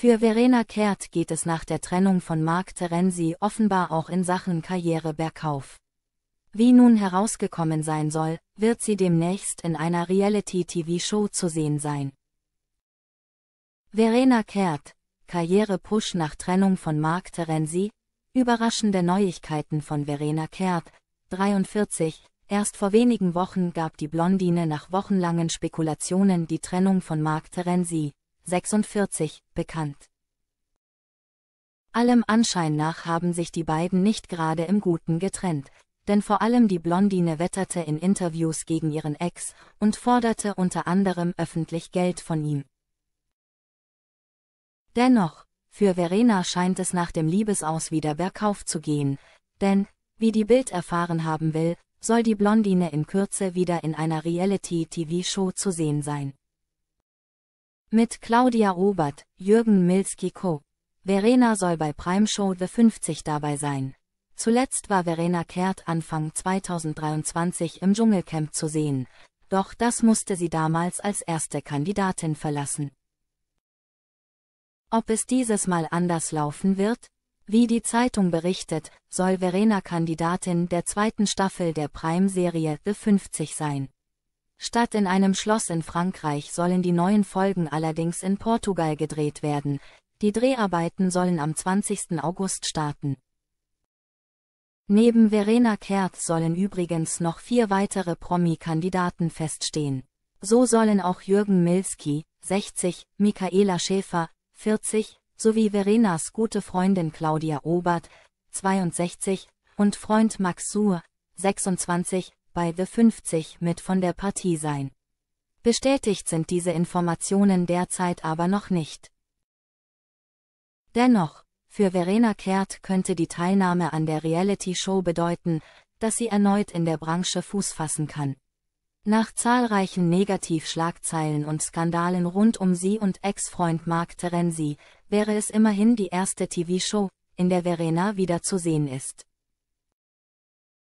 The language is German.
Für Verena Kehrt geht es nach der Trennung von Marc Terenzi offenbar auch in Sachen Karriere bergauf. Wie nun herausgekommen sein soll, wird sie demnächst in einer Reality-TV-Show zu sehen sein. Verena Kehrt, Karriere-Push nach Trennung von Marc Terenzi, überraschende Neuigkeiten von Verena Kehrt, 43, Erst vor wenigen Wochen gab die Blondine nach wochenlangen Spekulationen die Trennung von Marc Terenzi, 46, bekannt. Allem Anschein nach haben sich die beiden nicht gerade im Guten getrennt, denn vor allem die Blondine wetterte in Interviews gegen ihren Ex und forderte unter anderem öffentlich Geld von ihm. Dennoch, für Verena scheint es nach dem Liebesaus wieder bergauf zu gehen, denn, wie die Bild erfahren haben will, soll die Blondine in Kürze wieder in einer Reality-TV-Show zu sehen sein. Mit Claudia Robert, Jürgen Milski Co. Verena soll bei Prime Show The 50 dabei sein. Zuletzt war Verena Kehrt Anfang 2023 im Dschungelcamp zu sehen, doch das musste sie damals als erste Kandidatin verlassen. Ob es dieses Mal anders laufen wird? Wie die Zeitung berichtet, soll Verena Kandidatin der zweiten Staffel der Prime-Serie The 50 sein. Statt in einem Schloss in Frankreich sollen die neuen Folgen allerdings in Portugal gedreht werden. Die Dreharbeiten sollen am 20. August starten. Neben Verena Kerz sollen übrigens noch vier weitere Promi-Kandidaten feststehen. So sollen auch Jürgen Milski, 60, Michaela Schäfer, 40, sowie Verenas gute Freundin Claudia Obert, 62, und Freund Max Suhr, 26, bei The 50 mit von der Partie sein. Bestätigt sind diese Informationen derzeit aber noch nicht. Dennoch, für Verena Kehrt könnte die Teilnahme an der Reality-Show bedeuten, dass sie erneut in der Branche Fuß fassen kann. Nach zahlreichen Negativschlagzeilen und Skandalen rund um sie und Ex-Freund Mark Terenzi wäre es immerhin die erste TV-Show, in der Verena wieder zu sehen ist.